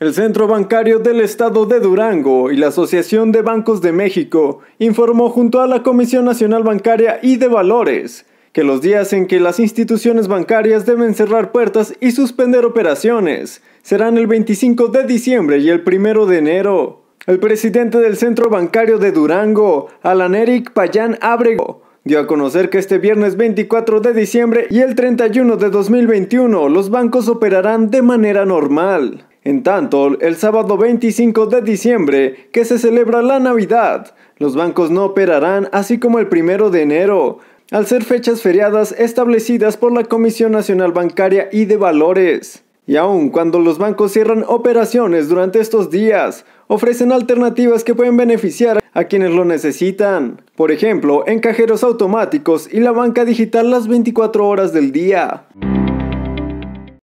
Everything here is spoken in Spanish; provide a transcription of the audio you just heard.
El Centro Bancario del Estado de Durango y la Asociación de Bancos de México informó junto a la Comisión Nacional Bancaria y de Valores que los días en que las instituciones bancarias deben cerrar puertas y suspender operaciones serán el 25 de diciembre y el 1 de enero. El presidente del Centro Bancario de Durango, Alan Eric Payán Abrego, dio a conocer que este viernes 24 de diciembre y el 31 de 2021 los bancos operarán de manera normal. En tanto, el sábado 25 de diciembre, que se celebra la Navidad, los bancos no operarán así como el primero de enero, al ser fechas feriadas establecidas por la Comisión Nacional Bancaria y de Valores. Y aun cuando los bancos cierran operaciones durante estos días, ofrecen alternativas que pueden beneficiar a quienes lo necesitan. Por ejemplo, en cajeros automáticos y la banca digital las 24 horas del día.